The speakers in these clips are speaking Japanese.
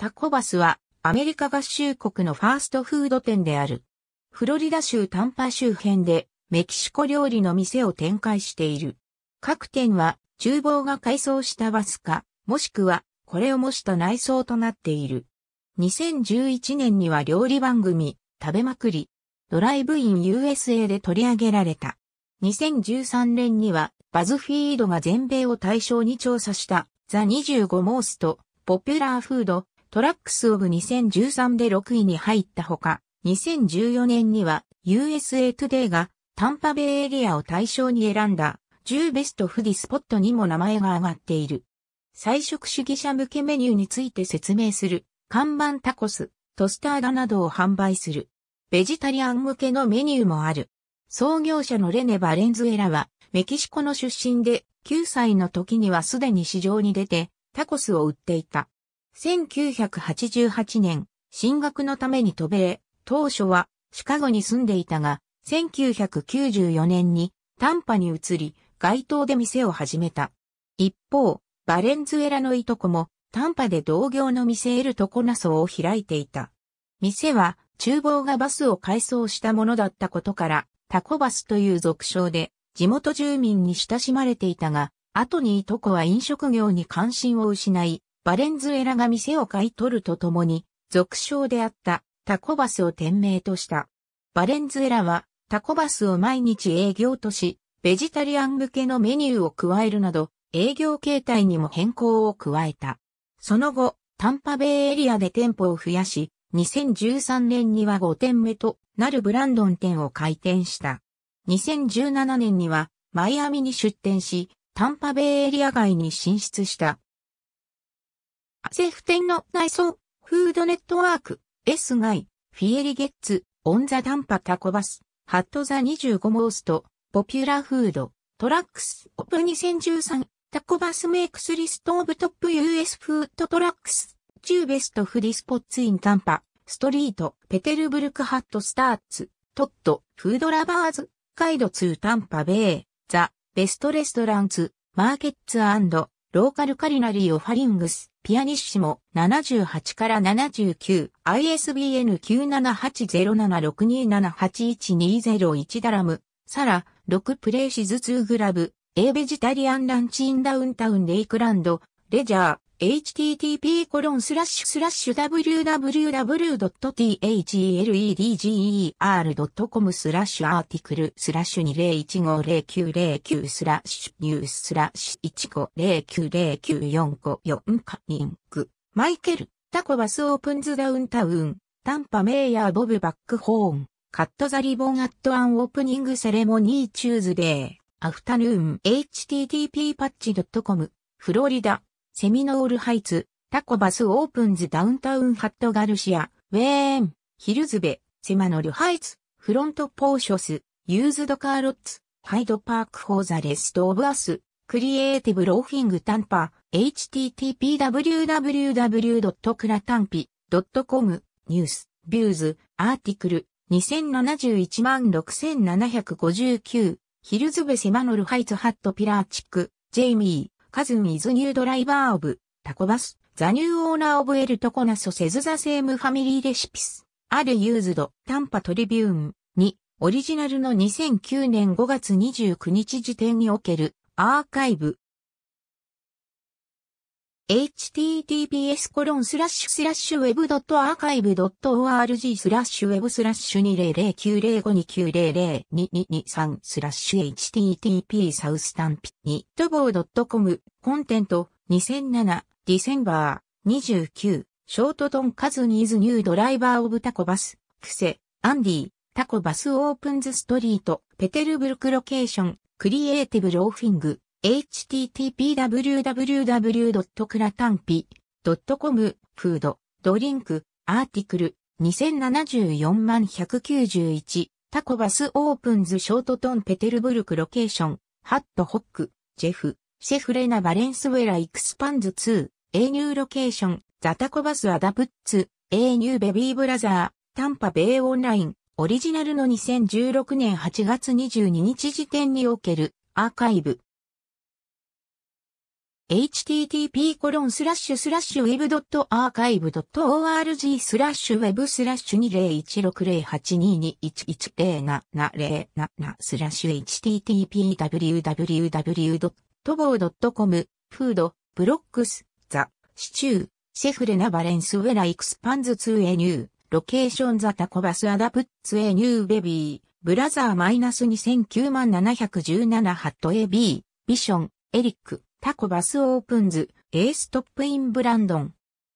タコバスはアメリカ合衆国のファーストフード店である。フロリダ州タンパ周辺でメキシコ料理の店を展開している。各店は厨房が改装したバスか、もしくはこれを模した内装となっている。2011年には料理番組、食べまくり、ドライブイン USA で取り上げられた。2013年にはバズフィードが全米を対象に調査したザ25モーストポピュラーフードトラックスオブ2013で6位に入ったほか、2014年には USA Today がタンパベイエリアを対象に選んだ10ベストフディスポットにも名前が上がっている。菜食主義者向けメニューについて説明する看板タコス、トスターダなどを販売する。ベジタリアン向けのメニューもある。創業者のレネ・バレンズエラはメキシコの出身で9歳の時にはすでに市場に出てタコスを売っていた。1988年、進学のために渡米、当初はシカゴに住んでいたが、1994年に短波に移り、街頭で店を始めた。一方、バレンズエラのいとこも短波で同業の店エルトコナソを開いていた。店は厨房がバスを改装したものだったことから、タコバスという俗称で地元住民に親しまれていたが、後にいとこは飲食業に関心を失い、バレンズエラが店を買い取るとともに、俗称であったタコバスを店名とした。バレンズエラはタコバスを毎日営業とし、ベジタリアン向けのメニューを加えるなど、営業形態にも変更を加えた。その後、タンパベイエリアで店舗を増やし、2013年には5店目となるブランドン店を開店した。2017年にはマイアミに出店し、タンパベイエリア外に進出した。フテ店の内装、フードネットワーク、S 街、フィエリゲッツ、オンザダンパタコバス、ハットザ25モースト、ポピュラーフード、トラックス、オープ2013、タコバスメイクスリストオブトップ US フードトラックス、中ベストフリスポッツインタンパ、ストリート、ペテルブルクハットスターツ、トット、フードラバーズ、ガイドツータンパベイ、ザ、ベストレストランツ、マーケッツローカルカリナリーオファリングス、ピアニッシモ、78から79、ISBN 9780762781201ダラム、サラ、6プレイシズ2グラブ、エベジタリアンランチインダウンタウンレイクランド、レジャー、h t t p コロンススララッッシシュュ w w w t h e l e d g e r c o m スラッシュアーティクルスラッシュ20150909スラッシュニューススラッシュ1509094個4カリンク。マイケル、タコバスオープンズダウンタウン、タンパメイヤーボブバックホーン、カットザリボンアットアンオープニングセレモニーチューズデー、アフタヌーン http パッチ .com フロリダセミノールハイツ、タコバスオープンズダウンタウンハットガルシア、ウェーン、ヒルズベ、セマノルハイツ、フロントポーショス、ユーズドカーロッツ、ハイドパークフォーザレストオブアス、クリエイティブローフィングタンパ、h t t p w w w ク r a t a n p i c o m ニュース、ビューズ、アーティクル、20716759、ヒルズベセマノルハイツハットピラーチック、ジェイミー、カズンイズニュードライバーオブ、タコバス、ザニューオーナーオブエルトコナソセズザセームファミリーレシピス、アルユーズド、タンパトリビューン、に、オリジナルの2009年5月29日時点における、アーカイブ、https コロンスラッシュスラッシュウェブドットアーカイブドット org スラッシュウェブスラッシュ2009052900223スラッシュ http サウスタンピニットボードットコムコンテント2007ディセンバー29ショートトンカズニーズニュードライバーオブタコバスクセアンディタコバスオープンズストリートペテルブルクロケーションクリエイティブローフィング http://www.kratanpi.com フード、ドリンク、アーティクル、2074万191、タコバスオープンズショートトンペテルブルクロケーション、ハットホック、ジェフ、シェフレナバレンスウェライクスパンズ2、A ニューロケーション、ザタコバスアダプッツ、A ニューベビーブラザー、タンパベイオンライン、オリジナルの2016年8月22日時点における、アーカイブ。http w e b a r c h i v e アーカイブ org スラッシュスラッシュ20160822110777スラッシュ httpwww.bo.com フードブロックスザシチューシェフレナバレンスウェライクスパンズツーエニューロケーションザタコバスアダプッツエニューベビーブラザーマイナス2 0 0 9 7 1 7ハット AB ビションエリックタコバスオープンズ、エーストップインブランドン。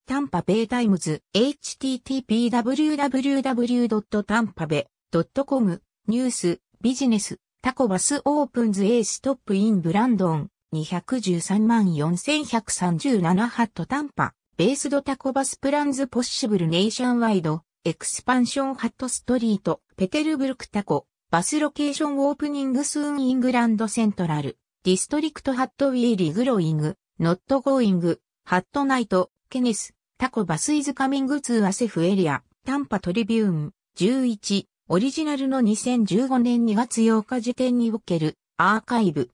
タンパベイタイムズ、http://www.tampabe.com、ニュース、ビジネス、タコバスオープンズエーストップインブランドン、213万4137ハットタンパ、ベースドタコバスプランズポッシブルネーションワイド、エクスパンションハットストリート、ペテルブルクタコ、バスロケーションオープニングスーンイングランドセントラル。ディストリクトハットウィーリグロイング、ノットゴーイング、ハットナイト、ケネス、タコバスイズカミングツーアセフエリア、タンパトリビューン、11、オリジナルの2015年2月8日時点におけるアーカイブ。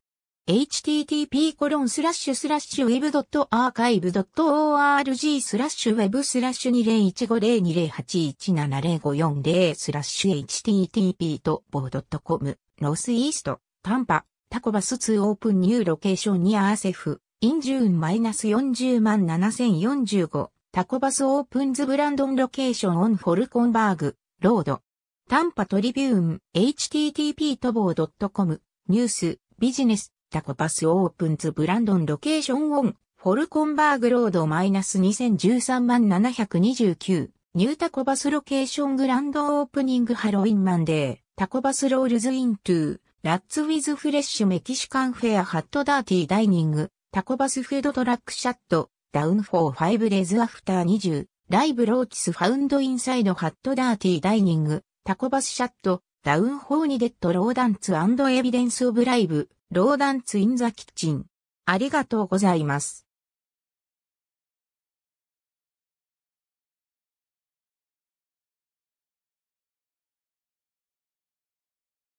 http コロンスラッシュスラッシュウェブドットアーカイブドット org スラッシュウェブスラッシュ20150208170540スラッシュ http とボードットコムースイーストタンパタコバス2オープンニューロケーションニアーセフ、インジューンマイナス40万7045、タコバスオープンズブランドンロケーションオンフォルコンバーグ、ロード。タンパトリビューン、http トボー .com、ニュース、ビジネス、タコバスオープンズブランドンロケーションオン、フォルコンバーグロードマイナス2013万729、ニュータコバスロケーショングランドオープニングハロウィンマンデー、タコバスロールズイントゥー、ラッツウィズフレッシュメキシカンフェアハットダーティーダイニング、タコバスフードトラックシャット、ダウンフォーファイブレズアフター20、ライブローチスファウンドインサイドハットダーティーダイニング、タコバスシャット、ダウンフォーニデッドローダンツエビデンスオブライブ、ローダンツインザキッチン。ありがとうございます。